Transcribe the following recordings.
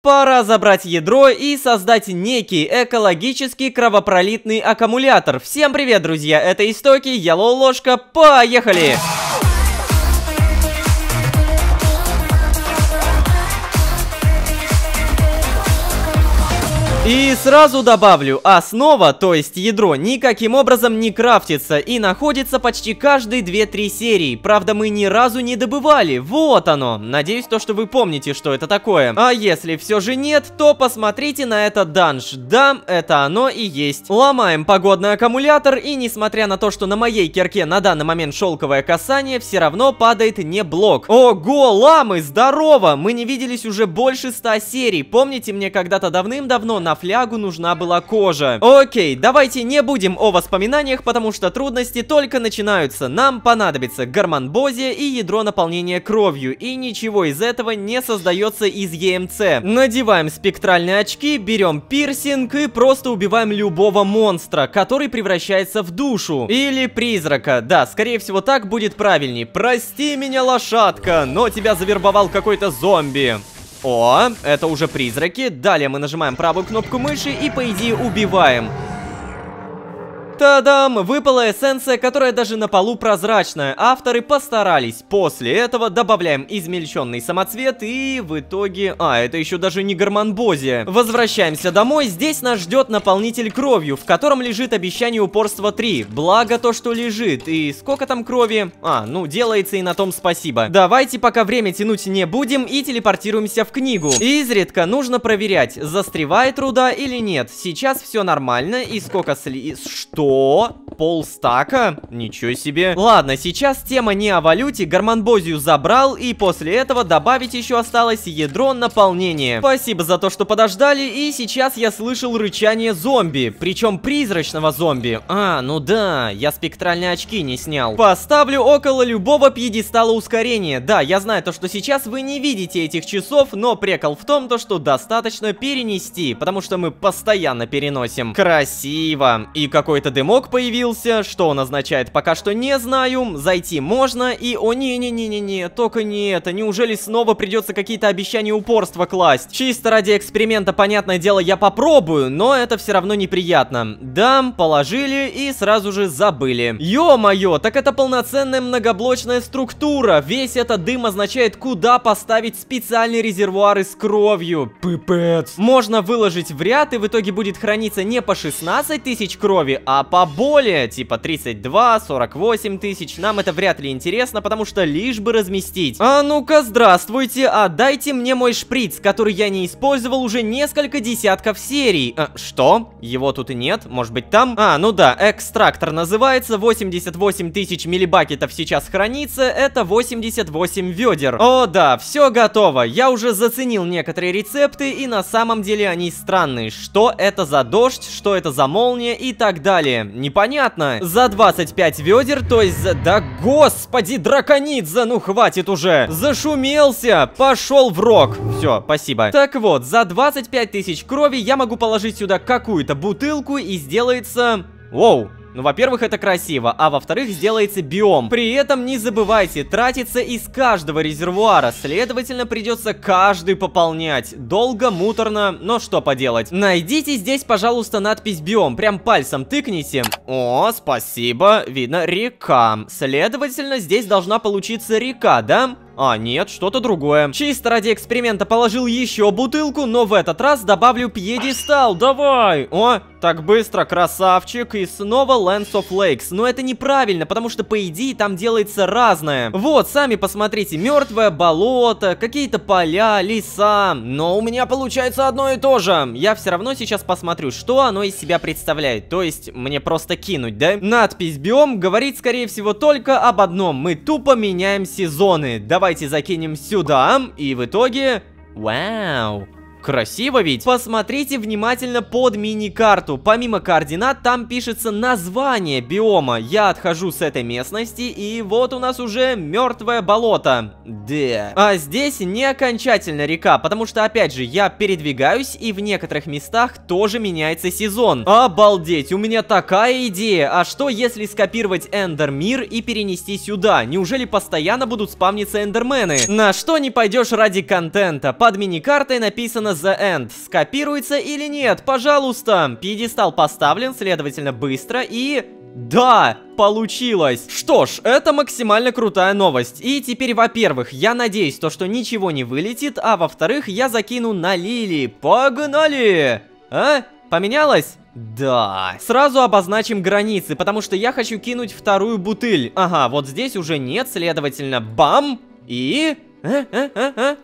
Пора забрать ядро и создать некий экологический кровопролитный аккумулятор. Всем привет, друзья, это Истоки, Yellow Ложка, поехали! Поехали! И сразу добавлю, основа, то есть ядро, никаким образом не крафтится и находится почти каждые 2-3 серии. Правда, мы ни разу не добывали, вот оно. Надеюсь, то, что вы помните, что это такое. А если все же нет, то посмотрите на этот данж. Да, это оно и есть. Ломаем погодный аккумулятор, и несмотря на то, что на моей кирке на данный момент шелковое касание, все равно падает не блок. Ого, ламы, здорово! Мы не виделись уже больше 100 серий. Помните, мне когда-то давным-давно на флягу нужна была кожа. Окей, давайте не будем о воспоминаниях, потому что трудности только начинаются. Нам понадобится гормонбозия и ядро наполнения кровью, и ничего из этого не создается из ЕМЦ. Надеваем спектральные очки, берем пирсинг и просто убиваем любого монстра, который превращается в душу. Или призрака. Да, скорее всего так будет правильней. Прости меня, лошадка, но тебя завербовал какой-то зомби. О, это уже призраки. Далее мы нажимаем правую кнопку мыши и, по идее, убиваем. Тадам! Выпала эссенция, которая даже на полу прозрачная. Авторы постарались. После этого добавляем измельченный самоцвет и в итоге... А, это еще даже не гармонбозия. Возвращаемся домой. Здесь нас ждет наполнитель кровью, в котором лежит обещание упорства 3. Благо то, что лежит. И сколько там крови? А, ну делается и на том спасибо. Давайте пока время тянуть не будем и телепортируемся в книгу. Изредка нужно проверять, застревает руда или нет. Сейчас все нормально и сколько сли... Что? Что? Полстака? Ничего себе. Ладно, сейчас тема не о валюте, гармонбозию забрал, и после этого добавить еще осталось ядро наполнения. Спасибо за то, что подождали, и сейчас я слышал рычание зомби, причем призрачного зомби. А, ну да, я спектральные очки не снял. Поставлю около любого пьедестала ускорения. Да, я знаю то, что сейчас вы не видите этих часов, но прекал в том, то, что достаточно перенести, потому что мы постоянно переносим. Красиво. И какой-то дымок появился, что он означает, пока что не знаю. Зайти можно, и... О, не-не-не-не-не, только не это. Неужели снова придется какие-то обещания упорства класть? Чисто ради эксперимента, понятное дело, я попробую, но это все равно неприятно. Дам, положили и сразу же забыли. Ё-моё, так это полноценная многоблочная структура. Весь этот дым означает, куда поставить специальные резервуары с кровью. Пипец. Можно выложить в ряд, и в итоге будет храниться не по 16 тысяч крови, а поболее, типа 32, 48 тысяч, нам это вряд ли интересно, потому что лишь бы разместить. А ну-ка, здравствуйте, отдайте а мне мой шприц, который я не использовал уже несколько десятков серий. А, что? Его тут нет, может быть там? А, ну да, экстрактор называется, 88 тысяч миллибакетов сейчас хранится, это 88 ведер. О да, все готово, я уже заценил некоторые рецепты и на самом деле они странные. Что это за дождь, что это за молния и так далее. Непонятно. За 25 ведер, то есть за... Да господи, драконидзе, ну хватит уже. Зашумелся, пошел в рог. Все, спасибо. Так вот, за 25 тысяч крови я могу положить сюда какую-то бутылку и сделается... Воу, ну, во-первых, это красиво, а во-вторых, сделается биом. При этом не забывайте, тратится из каждого резервуара, следовательно, придется каждый пополнять. Долго, муторно, но что поделать. Найдите здесь, пожалуйста, надпись биом, прям пальцем тыкните. О, спасибо, видно река. Следовательно, здесь должна получиться река, да? А, нет, что-то другое. Чисто ради эксперимента положил еще бутылку, но в этот раз добавлю пьедестал. Давай! О, так быстро, красавчик. И снова Lands of Lakes. Но это неправильно, потому что, по идее, там делается разное. Вот, сами посмотрите. Мертвое болото, какие-то поля, леса. Но у меня получается одно и то же. Я все равно сейчас посмотрю, что оно из себя представляет. То есть, мне просто кинуть, да? Надпись «Биом» говорит, скорее всего, только об одном. Мы тупо меняем сезоны. Давай Давайте закинем сюда, и в итоге... Вау! Красиво ведь? Посмотрите внимательно под мини-карту. Помимо координат, там пишется название биома. Я отхожу с этой местности, и вот у нас уже мертвое болото. Да. А здесь не окончательно река, потому что, опять же, я передвигаюсь, и в некоторых местах тоже меняется сезон. Обалдеть, у меня такая идея. А что, если скопировать Эндер Мир и перенести сюда? Неужели постоянно будут спавниться эндермены? На что не пойдешь ради контента? Под мини-картой написано The End. Скопируется или нет? Пожалуйста. Пьедестал поставлен, следовательно, быстро и... Да, получилось. Что ж, это максимально крутая новость. И теперь, во-первых, я надеюсь, то, что ничего не вылетит, а во-вторых, я закину на Лили. Погнали! А? Поменялось? Да. Сразу обозначим границы, потому что я хочу кинуть вторую бутыль. Ага, вот здесь уже нет, следовательно, бам! И... Да.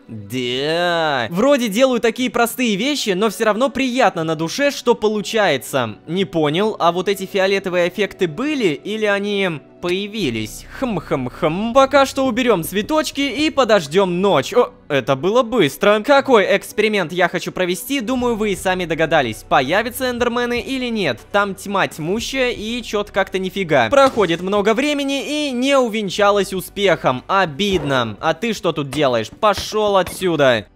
Вроде делаю такие простые вещи, но все равно приятно на душе, что получается. Не понял, а вот эти фиолетовые эффекты были или они появились. Хм-хм-хм. Пока что уберем цветочки и подождем ночь. О, это было быстро. Какой эксперимент я хочу провести, думаю, вы и сами догадались. Появятся эндермены или нет. Там тьма тьмущая и чё-то как-то нифига. Проходит много времени и не увенчалось успехом. Обидно. А ты что тут делаешь? Пошел отсюда.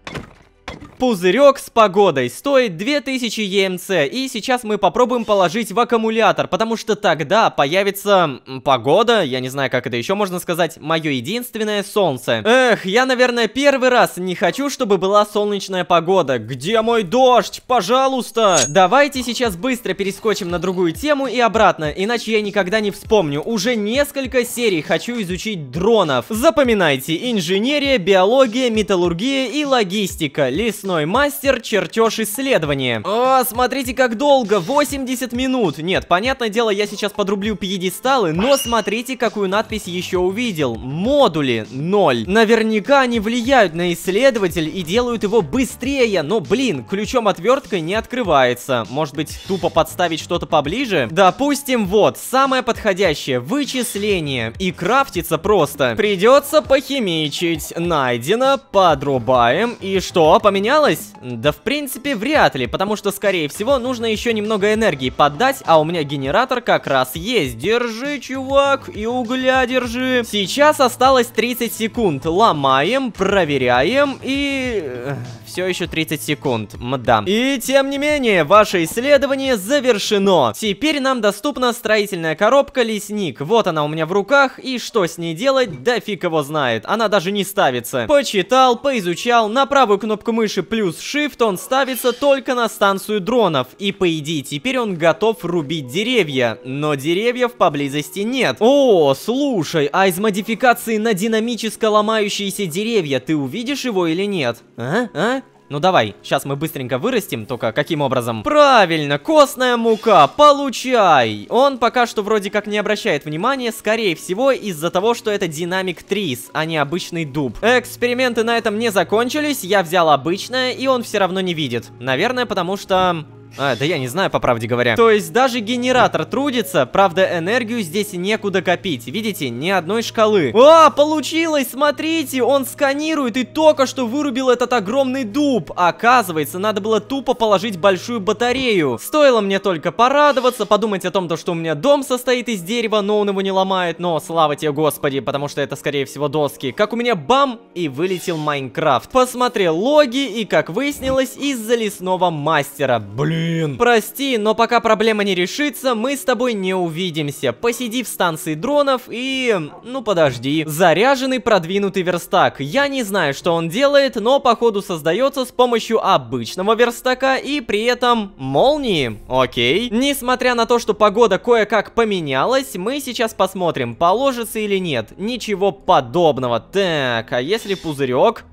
Пузырек с погодой стоит 2000 ЕМЦ, и сейчас мы попробуем положить в аккумулятор, потому что тогда появится погода, я не знаю, как это еще можно сказать, мое единственное солнце. Эх, я, наверное, первый раз не хочу, чтобы была солнечная погода. Где мой дождь? Пожалуйста! Давайте сейчас быстро перескочим на другую тему и обратно, иначе я никогда не вспомню. Уже несколько серий хочу изучить дронов. Запоминайте, инженерия, биология, металлургия и логистика, лесной Ручной мастер, чертеж исследования. О, смотрите как долго, 80 минут. Нет, понятное дело, я сейчас подрублю пьедесталы, но смотрите, какую надпись еще увидел. Модули 0. Наверняка они влияют на исследователь и делают его быстрее, но, блин, ключом отверткой не открывается. Может быть, тупо подставить что-то поближе? Допустим, вот, самое подходящее, вычисление. И крафтится просто. Придется похимичить. Найдено, подрубаем. И что, поменял? осталось? Да в принципе вряд ли, потому что скорее всего нужно еще немного энергии поддать, а у меня генератор как раз есть. Держи, чувак, и угля держи. Сейчас осталось 30 секунд. Ломаем, проверяем и... Э, Все еще 30 секунд, мадам. И тем не менее, ваше исследование завершено. Теперь нам доступна строительная коробка лесник. Вот она у меня в руках, и что с ней делать, да фиг его знает. Она даже не ставится. Почитал, поизучал, на правую кнопку мыши плюс Shift он ставится только на станцию дронов, и по идее теперь он готов рубить деревья, но деревьев поблизости нет. О, слушай, а из модификации на динамически ломающиеся деревья ты увидишь его или нет? А? А? Ну давай, сейчас мы быстренько вырастим, только каким образом? Правильно, костная мука, получай! Он пока что вроде как не обращает внимания, скорее всего из-за того, что это динамик трис, а не обычный дуб. Эксперименты на этом не закончились, я взял обычное, и он все равно не видит. Наверное, потому что... А, да я не знаю, по правде говоря. То есть даже генератор трудится, правда энергию здесь некуда копить. Видите, ни одной шкалы. А, получилось, смотрите, он сканирует и только что вырубил этот огромный дуб. Оказывается, надо было тупо положить большую батарею. Стоило мне только порадоваться, подумать о том, то, что у меня дом состоит из дерева, но он его не ломает. Но слава тебе, господи, потому что это, скорее всего, доски. Как у меня бам, и вылетел Майнкрафт. Посмотрел логи, и, как выяснилось, из-за лесного мастера. Блин. Блин. Прости, но пока проблема не решится, мы с тобой не увидимся. Посиди в станции дронов и... Ну подожди. Заряженный продвинутый верстак. Я не знаю, что он делает, но походу создается с помощью обычного верстака и при этом молнии. Окей. Несмотря на то, что погода кое-как поменялась, мы сейчас посмотрим, положится или нет. Ничего подобного. Так, а если пузырек?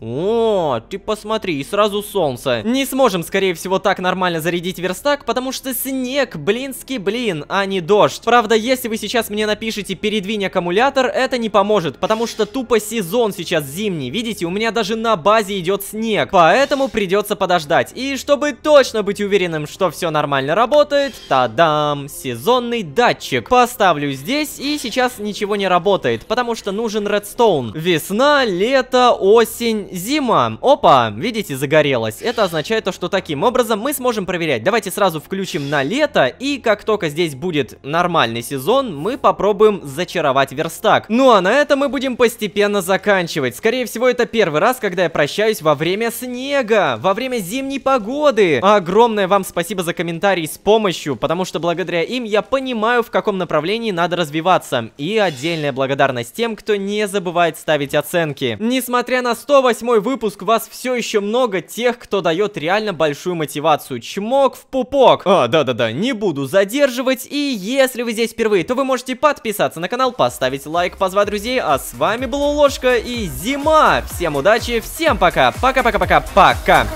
О, ты посмотри, и сразу солнце. Не сможем, скорее всего, так нормально зарядить верстак, потому что снег, блинский блин, а не дождь. Правда, если вы сейчас мне напишите «передвинь аккумулятор», это не поможет, потому что тупо сезон сейчас зимний. Видите, у меня даже на базе идет снег, поэтому придется подождать. И чтобы точно быть уверенным, что все нормально работает, тадам, сезонный датчик. Поставлю здесь, и сейчас ничего не работает, потому что нужен редстоун. Весна, лето, осень, зима. Опа, видите, загорелось. Это означает то, что таким образом мы сможем проверять. Давайте сразу включим на лето, и как только здесь будет нормальный сезон, мы попробуем зачаровать верстак. Ну а на этом мы будем постепенно заканчивать. Скорее всего, это первый раз, когда я прощаюсь во время снега, во время зимней погоды. Огромное вам спасибо за комментарии с помощью, потому что благодаря им я понимаю, в каком направлении надо развиваться. И отдельная благодарность тем, кто не забывает ставить оценки. Несмотря на 108 восьмой выпуск, вас все еще много тех, кто дает реально большую мотивацию. Чмок в пупок. А, да-да-да, не буду задерживать. И если вы здесь впервые, то вы можете подписаться на канал, поставить лайк, позвать друзей. А с вами была Ложка и Зима. Всем удачи, всем пока. Пока-пока-пока-пока.